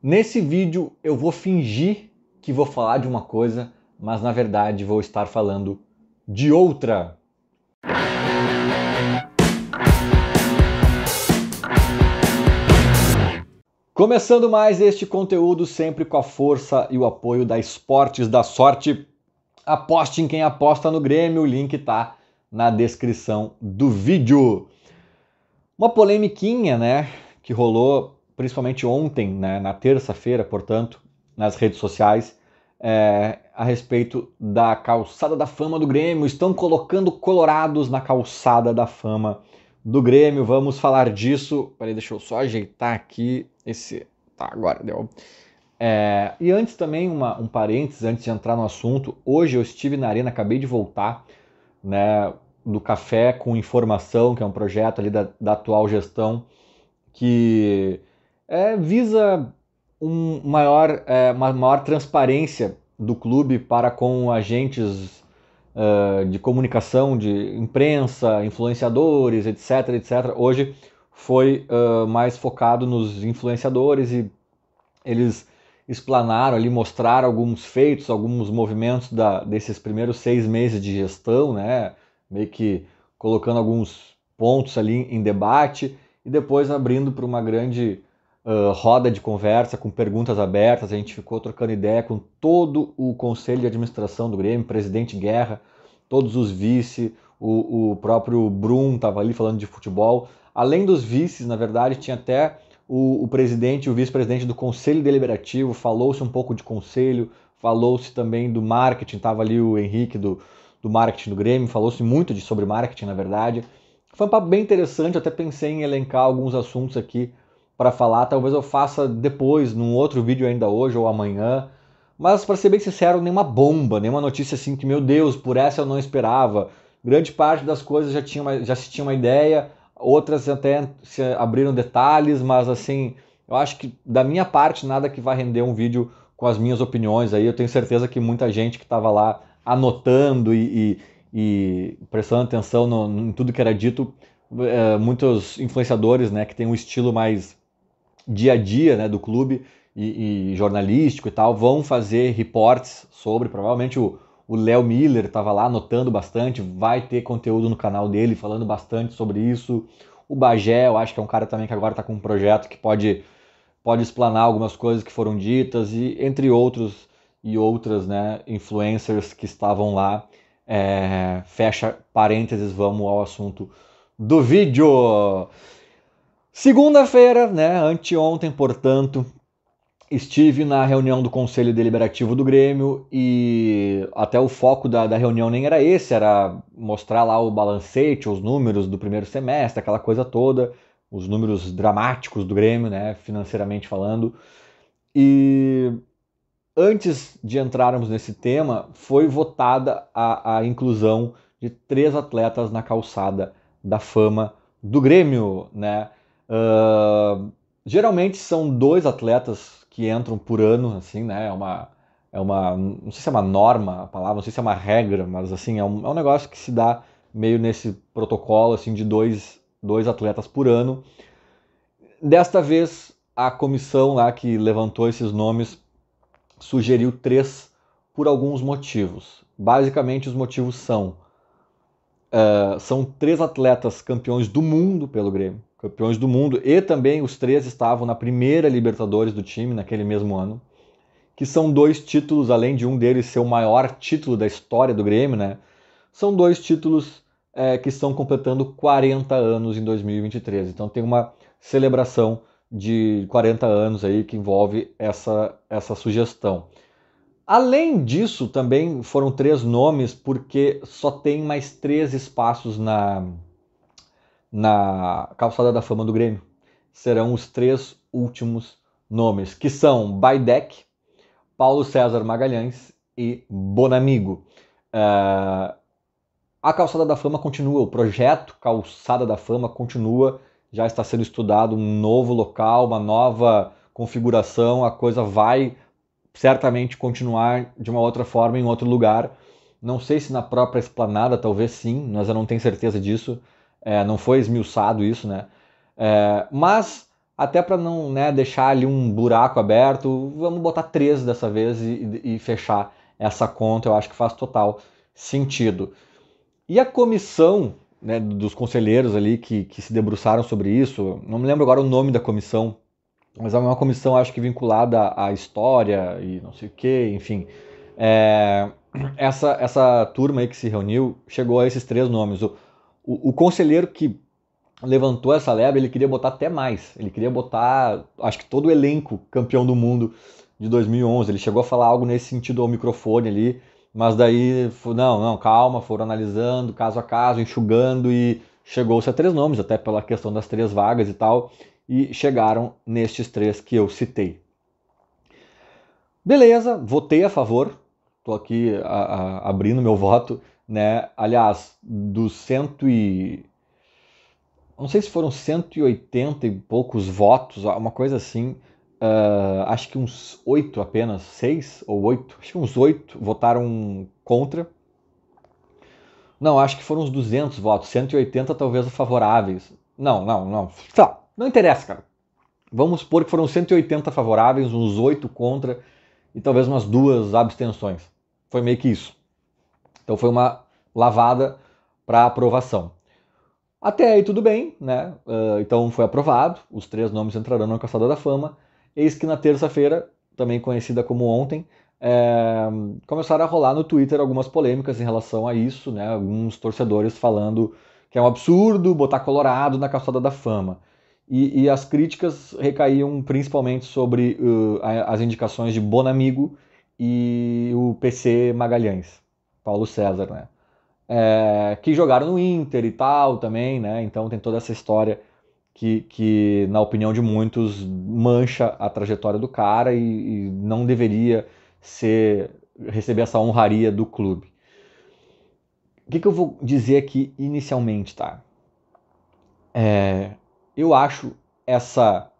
Nesse vídeo eu vou fingir que vou falar de uma coisa, mas na verdade vou estar falando de outra. Começando mais este conteúdo sempre com a força e o apoio da Esportes da Sorte. Aposte em quem aposta no Grêmio, o link tá na descrição do vídeo. Uma polemiquinha, né, que rolou principalmente ontem, né, na terça-feira, portanto, nas redes sociais, é, a respeito da calçada da fama do Grêmio. Estão colocando colorados na calçada da fama do Grêmio. Vamos falar disso. Peraí, deixa eu só ajeitar aqui esse. Tá, agora deu. É, e antes também, uma, um parênteses, antes de entrar no assunto, hoje eu estive na arena, acabei de voltar, né, do Café com Informação, que é um projeto ali da, da atual gestão, que é, visa um maior, é, uma maior transparência do clube para com agentes uh, de comunicação, de imprensa, influenciadores, etc, etc. Hoje foi uh, mais focado nos influenciadores e eles explanaram ali, mostraram alguns feitos, alguns movimentos da, desses primeiros seis meses de gestão, né? Meio que colocando alguns pontos ali em debate e depois abrindo para uma grande uh, roda de conversa com perguntas abertas, a gente ficou trocando ideia com todo o conselho de administração do Grêmio, presidente Guerra, todos os vice, o, o próprio Brum estava ali falando de futebol. Além dos vices, na verdade, tinha até o, o presidente e o vice-presidente do Conselho Deliberativo, falou-se um pouco de conselho, falou-se também do marketing, estava ali o Henrique do, do marketing do Grêmio, falou-se muito de, sobre marketing, na verdade. Foi um papo bem interessante, até pensei em elencar alguns assuntos aqui para falar, talvez eu faça depois, num outro vídeo ainda hoje ou amanhã. Mas para ser bem sincero, nenhuma bomba, nenhuma notícia assim que, meu Deus, por essa eu não esperava. Grande parte das coisas já, tinha uma, já se tinha uma ideia, outras até se abriram detalhes, mas assim, eu acho que da minha parte nada que vá render um vídeo com as minhas opiniões aí. Eu tenho certeza que muita gente que estava lá anotando e, e, e prestando atenção no, no, em tudo que era dito é, muitos influenciadores né, que têm um estilo mais dia a dia né, do clube e, e, jornalístico e tal, vão fazer reportes sobre, provavelmente o Léo Miller estava lá anotando bastante, vai ter conteúdo no canal dele falando bastante sobre isso. O Bagé, eu acho que é um cara também que agora está com um projeto que pode, pode explanar algumas coisas que foram ditas, e entre outros e outras né, influencers que estavam lá. É, fecha parênteses, vamos ao assunto do vídeo. Segunda-feira, né, anteontem, portanto, estive na reunião do Conselho Deliberativo do Grêmio e até o foco da, da reunião nem era esse, era mostrar lá o balancete, os números do primeiro semestre, aquela coisa toda, os números dramáticos do Grêmio, né, financeiramente falando. E antes de entrarmos nesse tema, foi votada a, a inclusão de três atletas na calçada da fama do Grêmio, né? Uh, geralmente são dois atletas que entram por ano, assim, né? É uma, é uma, não sei se é uma norma a palavra, não sei se é uma regra, mas assim, é um, é um negócio que se dá meio nesse protocolo, assim, de dois, dois atletas por ano. Desta vez, a comissão lá que levantou esses nomes sugeriu três por alguns motivos. Basicamente, os motivos são: uh, são três atletas campeões do mundo pelo Grêmio, campeões do mundo, e também os três estavam na primeira Libertadores do time naquele mesmo ano, que são dois títulos, além de um deles ser o maior título da história do Grêmio, né? São dois títulos é, que estão completando 40 anos em 2023. Então tem uma celebração de 40 anos aí que envolve essa, essa sugestão. Além disso, também foram três nomes, porque só tem mais três espaços na, na calçada da fama do Grêmio. Serão os três últimos nomes, que são Baidec, Paulo César Magalhães e Bonamigo. Uh, a Calçada da Fama continua, o projeto Calçada da Fama continua, já está sendo estudado um novo local, uma nova configuração, a coisa vai certamente continuar de uma outra forma em outro lugar. Não sei se na própria esplanada, talvez sim, mas eu não tenho certeza disso. É, não foi esmiuçado isso, né? É, mas, até para não né, deixar ali um buraco aberto, vamos botar três dessa vez e, e fechar essa conta. Eu acho que faz total sentido. E a comissão né, dos conselheiros ali que, que se debruçaram sobre isso, não me lembro agora o nome da comissão, mas é uma comissão acho que vinculada à história e não sei o que, enfim. É, essa, essa turma aí que se reuniu chegou a esses três nomes. O, o, o conselheiro que levantou essa lebre, ele queria botar até mais. Ele queria botar, acho que todo o elenco campeão do mundo de 2011. Ele chegou a falar algo nesse sentido ao microfone ali, mas daí, não, não, calma, foram analisando caso a caso, enxugando e chegou-se a três nomes, até pela questão das três vagas e tal, e chegaram nestes três que eu citei. Beleza, votei a favor, estou aqui a, a, abrindo meu voto né? Aliás, dos cento e não sei se foram 180 e poucos votos, uma coisa assim. Uh, acho que uns oito apenas, seis ou oito, acho que uns oito votaram contra. Não, acho que foram uns 200 votos, 180 talvez favoráveis. Não, não, não. Tá, não interessa, cara. Vamos supor que foram 180 favoráveis, uns oito contra e talvez umas duas abstenções. Foi meio que isso. Então foi uma lavada para aprovação. Até aí tudo bem, né? Uh, então foi aprovado, os três nomes entrarão na Caçada da Fama. Eis que na terça-feira, também conhecida como ontem, é, começaram a rolar no Twitter algumas polêmicas em relação a isso, né? Alguns torcedores falando que é um absurdo botar Colorado na caçada da Fama. E, e as críticas recaíam principalmente sobre uh, as indicações de Bonamigo e o PC Magalhães. Paulo César, né? É, que jogaram no Inter e tal também, né? Então tem toda essa história que, que na opinião de muitos, mancha a trajetória do cara e, e não deveria ser receber essa honraria do clube. O que, que eu vou dizer aqui inicialmente, tá? É, eu acho essa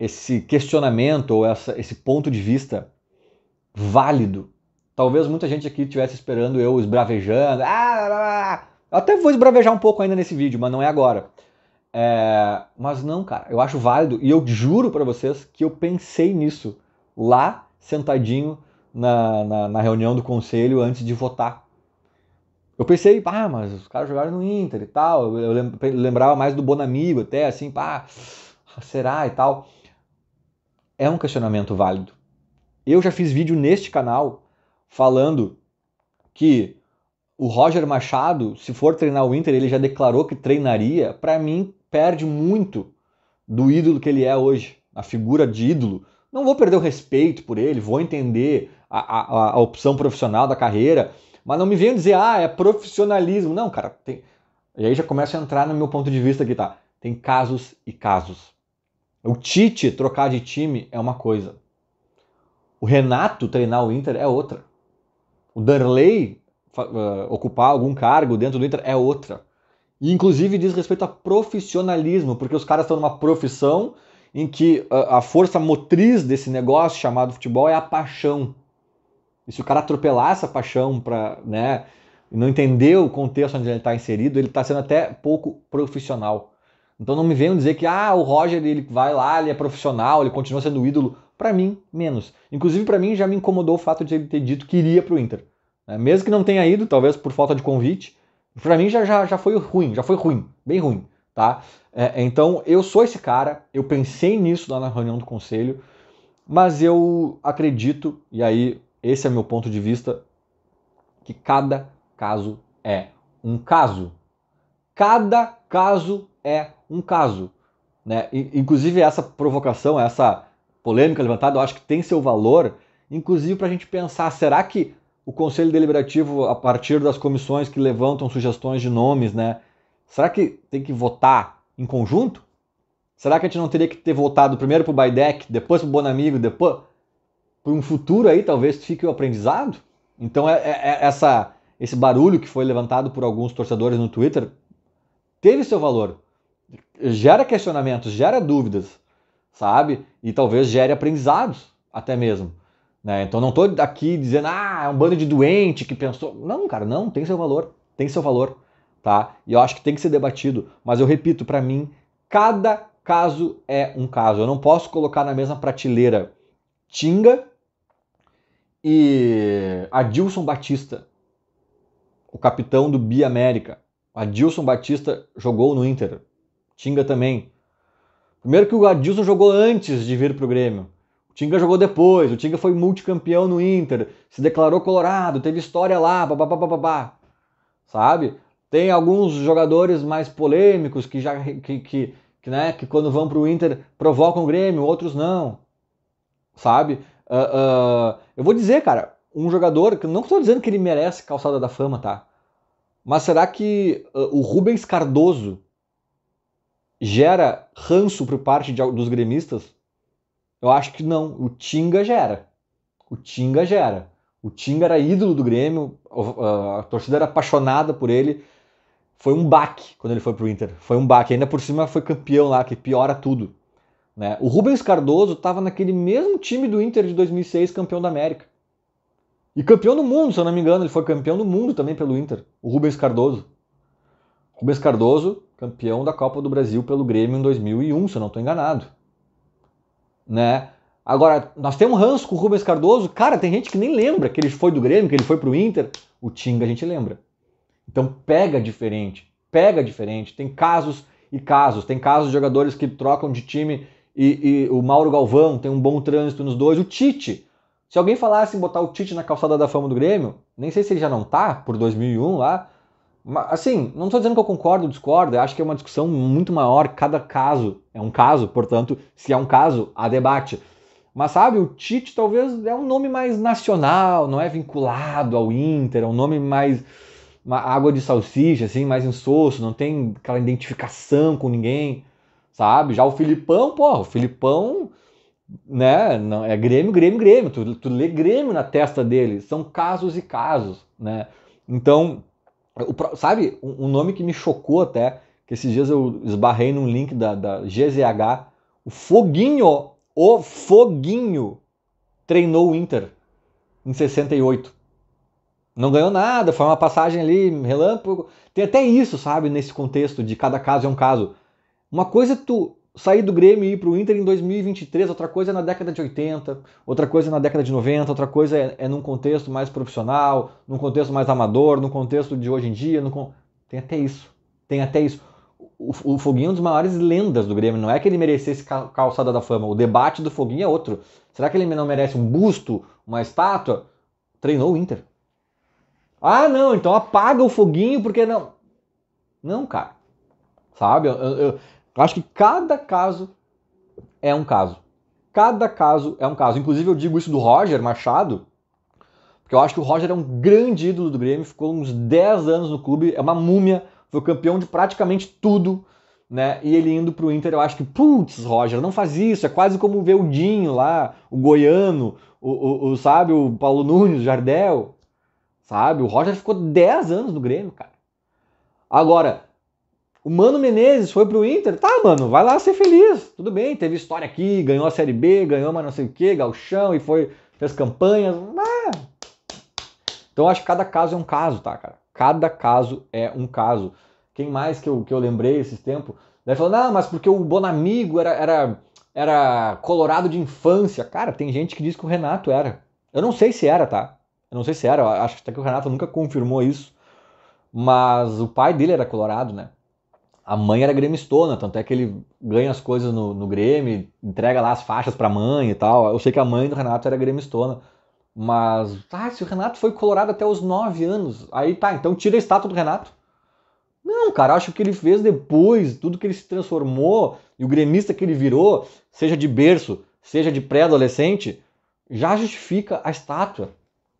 esse questionamento ou essa, esse ponto de vista válido Talvez muita gente aqui estivesse esperando eu esbravejando. Ah, lá, lá. até vou esbravejar um pouco ainda nesse vídeo, mas não é agora. É, mas não, cara, eu acho válido e eu juro para vocês que eu pensei nisso lá sentadinho na, na, na, reunião do conselho antes de votar. Eu pensei, pá, ah, mas os caras jogaram no Inter e tal. Eu lembrava mais do Bonamigo até, assim, pá, será e tal. É um questionamento válido. Eu já fiz vídeo neste canal falando que o Roger Machado, se for treinar o Inter, ele já declarou que treinaria, para mim perde muito do ídolo que ele é hoje, a figura de ídolo. Não vou perder o respeito por ele, vou entender a, a, a opção profissional da carreira, mas não me venham dizer, ah, é profissionalismo. Não, cara, tem... E aí já começa a entrar no meu ponto de vista aqui, tá? Tem casos e casos. O Tite trocar de time é uma coisa. O Renato treinar o Inter é outra o Darley uh, ah, ocupar algum cargo dentro do Inter é outra. E inclusive diz respeito a profissionalismo, porque os caras estão numa profissão em que a, ah, a força motriz desse negócio chamado futebol é a paixão. E se o cara atropelar essa paixão para, né, não entender o contexto onde ele está inserido, ele está sendo até pouco profissional. Então não me venham dizer que ah, o Roger ele vai lá, ele é profissional, ele continua sendo ídolo para mim, menos. Inclusive, para mim, já me incomodou o fato de ele ter dito que iria para o Inter. Né? Mesmo que não tenha ido, talvez por falta de convite, para mim já, já, já foi ruim, já foi ruim, bem ruim. tá? É, então, eu sou esse cara, eu pensei nisso lá na reunião do conselho, mas eu acredito, e aí esse é meu ponto de vista, que cada caso é um caso. Cada caso é um caso. Né? Inclusive, essa provocação, essa polêmica levantada, eu acho que tem seu valor, inclusive para a gente pensar, será que o Conselho Deliberativo, a partir das comissões que levantam sugestões de nomes, né? Será que tem que votar em conjunto? Será que a gente não teria que ter votado primeiro para o Baidec, depois para o Bonamigo, depois para um futuro aí talvez fique o aprendizado? Então é, é, é, essa, esse barulho que foi levantado por alguns torcedores no Twitter teve seu valor, gera questionamentos, gera dúvidas sabe? E talvez gere aprendizados até mesmo. Né? Então não estou aqui dizendo, ah, é um bando de doente que pensou. Não, cara, não, tem seu valor, tem seu valor, tá? E eu acho que tem que ser debatido, mas eu repito, para mim, cada caso é um caso. Eu não posso colocar na mesma prateleira Tinga e Adilson Batista, o capitão do Bi América. Adilson Batista jogou no Inter, Tinga também. Primeiro que o Adilson jogou antes de vir para o Grêmio. O Tinga jogou depois, o Tinga foi multicampeão no Inter, se declarou colorado, teve história lá, babá, babá, sabe? Tem alguns jogadores mais polêmicos que já que, que, que, né, que quando vão para o Inter provocam o Grêmio, outros não, sabe? Uh, uh, eu vou dizer, cara, um jogador que não estou dizendo que ele merece calçada da fama, tá? Mas será que uh, o Rubens Cardoso gera ranço por parte de, dos gremistas? Eu acho que não. O Tinga gera. O Tinga gera. O Tinga era ídolo do Grêmio, a, torcida era apaixonada por ele. Foi um baque quando ele foi pro Inter. Foi um baque. Ainda por cima foi campeão lá, que piora tudo. Né? O Rubens Cardoso estava naquele mesmo time do Inter de 2006, campeão da América. E campeão do mundo, se eu não me engano, ele foi campeão do mundo também pelo Inter, o Rubens Cardoso. Rubens Cardoso, campeão da Copa do Brasil pelo Grêmio em 2001, se eu não estou enganado. Né? Agora, nós temos um ranço com o Rubens Cardoso. Cara, tem gente que nem lembra que ele foi do Grêmio, que ele foi para o Inter. O Tinga a gente lembra. Então pega diferente, pega diferente. Tem casos e casos. Tem casos de jogadores que trocam de time e, e o Mauro Galvão tem um bom trânsito nos dois. O Tite. Se alguém falasse em botar o Tite na calçada da fama do Grêmio, nem sei se ele já não tá, por 2001 lá, Assim, não estou dizendo que eu concordo ou discordo, acho que é uma discussão muito maior, cada caso é um caso, portanto, se é um caso, há debate. Mas sabe, o Tite talvez é um nome mais nacional, não é vinculado ao Inter, é um nome mais uma água de salsicha, assim, mais insosso, não tem aquela identificação com ninguém, sabe? Já o Filipão, porra, o Filipão, né, não, é Grêmio, Grêmio, Grêmio, tu, tu lê Grêmio na testa dele, são casos e casos, né? Então, o, sabe, um, nome que me chocou até, que esses dias eu esbarrei num link da, da GZH, o Foguinho, o Foguinho treinou o Inter em 68. Não ganhou nada, foi uma passagem ali, relâmpago. Tem até isso, sabe, nesse contexto de cada caso é um caso. Uma coisa é tu sair do Grêmio e ir para o Inter em 2023, outra coisa é na década de 80, outra coisa é na década de 90, outra coisa é, é num contexto mais profissional, num contexto mais amador, num contexto de hoje em dia. Tem até isso. Tem até isso. O, o, Foguinho é um dos maiores lendas do Grêmio. Não é que ele merecesse calçada da fama. O debate do Foguinho é outro. Será que ele não merece um busto, uma estátua? Treinou o Inter. Ah, não, então apaga o Foguinho porque não. Não, cara. Sabe? Eu, eu, eu acho que cada caso é um caso. Cada caso é um caso. Inclusive, eu digo isso do Roger Machado, porque eu acho que o Roger é um grande ídolo do Grêmio, ficou uns 10 anos no clube, é uma múmia, foi campeão de praticamente tudo, né? E ele indo pro Inter, eu acho que, putz, Roger, não faz isso, é quase como ver o Dinho lá, o Goiano, o, o, o sabe, o Paulo Nunes, o Jardel, sabe? O Roger ficou 10 anos no Grêmio, cara. Agora, o Mano Menezes foi pro Inter. Tá, mano, vai lá ser feliz. Tudo bem, teve história aqui, ganhou a Série B, ganhou mas não sei o que, galchão e foi, fez campanhas. Ah. Então acho que cada caso é um caso, tá, cara? Cada caso é um caso. Quem mais que eu, que eu lembrei esses tempos? Daí falou, não, mas porque o Bonamigo era, era, era colorado de infância. Cara, tem gente que diz que o Renato era. Eu não sei se era, tá? Eu não sei se era, acho até que o Renato nunca confirmou isso. Mas o pai dele era colorado, né? a mãe era gremistona, tanto é que ele ganha as coisas no, no Grêmio, entrega lá as faixas pra mãe e tal. Eu sei que a mãe do Renato era gremistona. Mas, ah, se o Renato foi colorado até os 9 anos, aí tá, então tira a estátua do Renato. Não, cara, acho que ele fez depois, tudo que ele se transformou e o gremista que ele virou, seja de berço, seja de pré-adolescente, já justifica a estátua.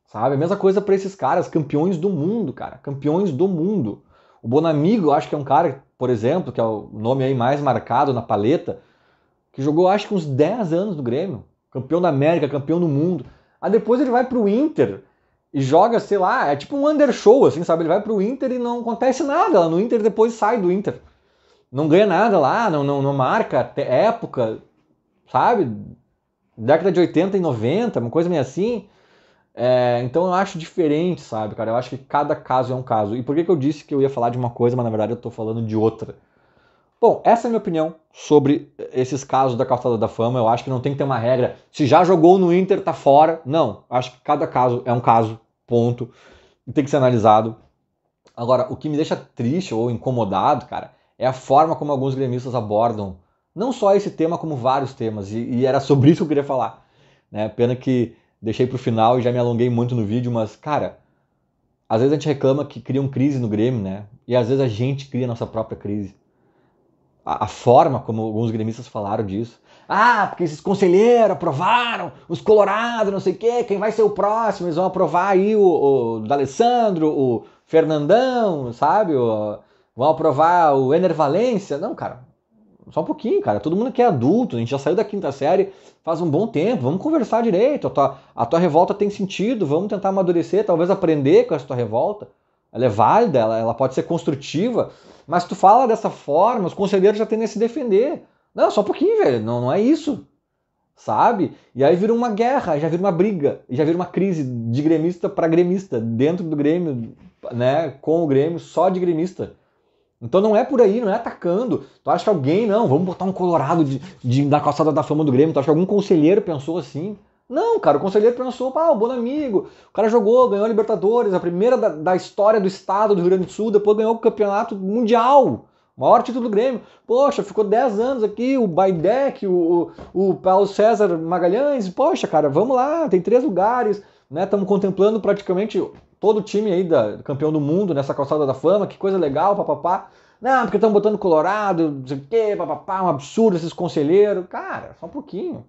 Sabe? A mesma coisa para esses caras, campeões do mundo, cara, campeões do mundo. O Bonamigo, acho que é um cara, por exemplo, que é o nome aí mais marcado na paleta, que jogou acho que uns 10 anos do Grêmio, campeão da América, campeão do mundo. Aí depois ele vai pro Inter e joga, sei lá, é tipo um undershow, assim, sabe? Ele vai pro Inter e não acontece nada lá no Inter, depois sai do Inter. Não ganha nada lá, não, não, não marca época, sabe? Década de 80 e 90, uma coisa meio assim. É, então eu acho diferente, sabe, cara? Eu acho que cada caso é um caso. E por que, que eu disse que eu ia falar de uma coisa, mas na verdade eu tô falando de outra? Bom, essa é a minha opinião sobre esses casos da calçada da fama. Eu acho que não tem que ter uma regra. Se já jogou no Inter, tá fora. Não, acho que cada caso é um caso, ponto. E tem que ser analisado. Agora, o que me deixa triste ou incomodado, cara, é a forma como alguns gremistas abordam não só esse tema, como vários temas. E, e era sobre isso que eu queria falar. Né? Pena que deixei para o final e já me alonguei muito no vídeo, mas, cara, às vezes a gente reclama que criam crise no Grêmio, né? E às vezes a gente cria a nossa própria crise. A, a forma como alguns gremistas falaram disso. Ah, porque esses conselheiros aprovaram, os colorados, não sei o quê, quem vai ser o próximo? Eles vão aprovar aí o, o D'Alessandro, o Fernandão, sabe? O, vão aprovar o Ener Não, cara, só um pouquinho, cara. Todo mundo que é adulto, a gente já saiu da quinta série faz um bom tempo. Vamos conversar direito. A tua, a tua revolta tem sentido. Vamos tentar amadurecer, talvez aprender com essa tua revolta. Ela é válida, ela, ela pode ser construtiva. Mas tu fala dessa forma, os conselheiros já tendem a se defender. Não, só um pouquinho, velho. Não, não é isso. Sabe? E aí vira uma guerra, já vira uma briga, já vira uma crise de gremista para gremista, dentro do Grêmio, né? Com o Grêmio, só de gremista. Então não é por aí, não é atacando. Tu acha que alguém, não, vamos botar um colorado de, de, da calçada da fama do Grêmio, tu acha que algum conselheiro pensou assim? Não, cara, o conselheiro pensou, pá, o bom amigo, o cara jogou, ganhou a Libertadores, a primeira da, da história do estado do Rio Grande do Sul, depois ganhou o campeonato mundial. O maior título do Grêmio. Poxa, ficou 10 anos aqui, o Baidec, o, o, o Paulo César Magalhães. Poxa, cara, vamos lá, tem três lugares, né? Estamos contemplando praticamente todo o time aí da campeão do mundo nessa calçada da fama, que coisa legal, papapá. Não, porque estão botando Colorado, não sei o quê, papapá, um absurdo esses conselheiros. Cara, só um pouquinho.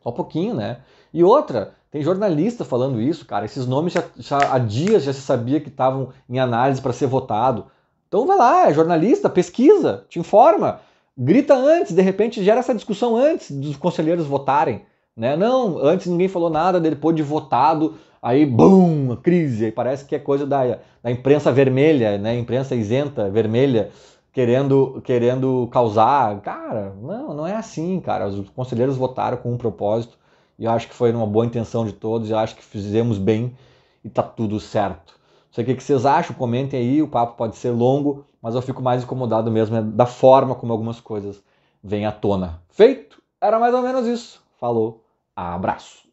Só um pouquinho, né? E outra, tem jornalista falando isso, cara. Esses nomes já, já há dias já se sabia que estavam em análise para ser votado. Então vai lá, é jornalista, pesquisa, te informa, grita antes, de repente gera essa discussão antes dos conselheiros votarem. Né? Não, antes ninguém falou nada, depois de votado, aí bum, crise, aí parece que é coisa da, da imprensa vermelha, né, imprensa isenta, vermelha, querendo, querendo causar. Cara, não, não é assim, cara. Os conselheiros votaram com um propósito e eu acho que foi uma boa intenção de todos, eu acho que fizemos bem e tá tudo certo. Não sei o que vocês acham, comentem aí, o papo pode ser longo, mas eu fico mais incomodado mesmo né, da forma como algumas coisas vêm à tona. Feito? Era mais ou menos isso. Falou, abraço.